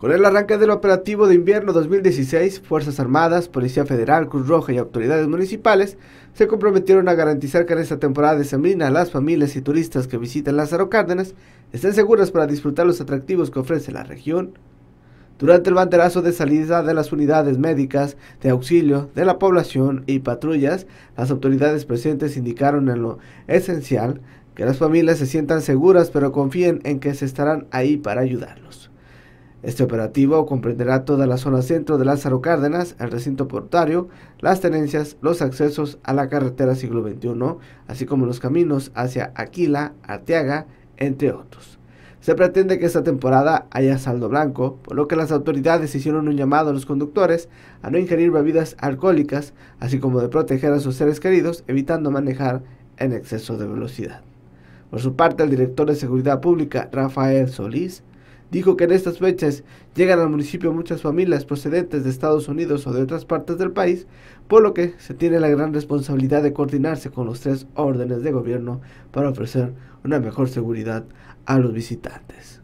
Con el arranque del operativo de invierno 2016, Fuerzas Armadas, Policía Federal, Cruz Roja y autoridades municipales se comprometieron a garantizar que en esta temporada de sembrina las familias y turistas que visitan Lázaro Cárdenas estén seguras para disfrutar los atractivos que ofrece la región. Durante el banderazo de salida de las unidades médicas de auxilio de la población y patrullas, las autoridades presentes indicaron en lo esencial que las familias se sientan seguras pero confíen en que se estarán ahí para ayudarlos. Este operativo comprenderá toda la zona centro de Lázaro Cárdenas, el recinto portuario, las tenencias, los accesos a la carretera siglo XXI, así como los caminos hacia Aquila, Arteaga, entre otros. Se pretende que esta temporada haya saldo blanco, por lo que las autoridades hicieron un llamado a los conductores a no ingerir bebidas alcohólicas, así como de proteger a sus seres queridos, evitando manejar en exceso de velocidad. Por su parte, el director de Seguridad Pública, Rafael Solís, dijo que en estas fechas llegan al municipio muchas familias procedentes de Estados Unidos o de otras partes del país, por lo que se tiene la gran responsabilidad de coordinarse con los tres órdenes de gobierno para ofrecer una mejor seguridad a los visitantes.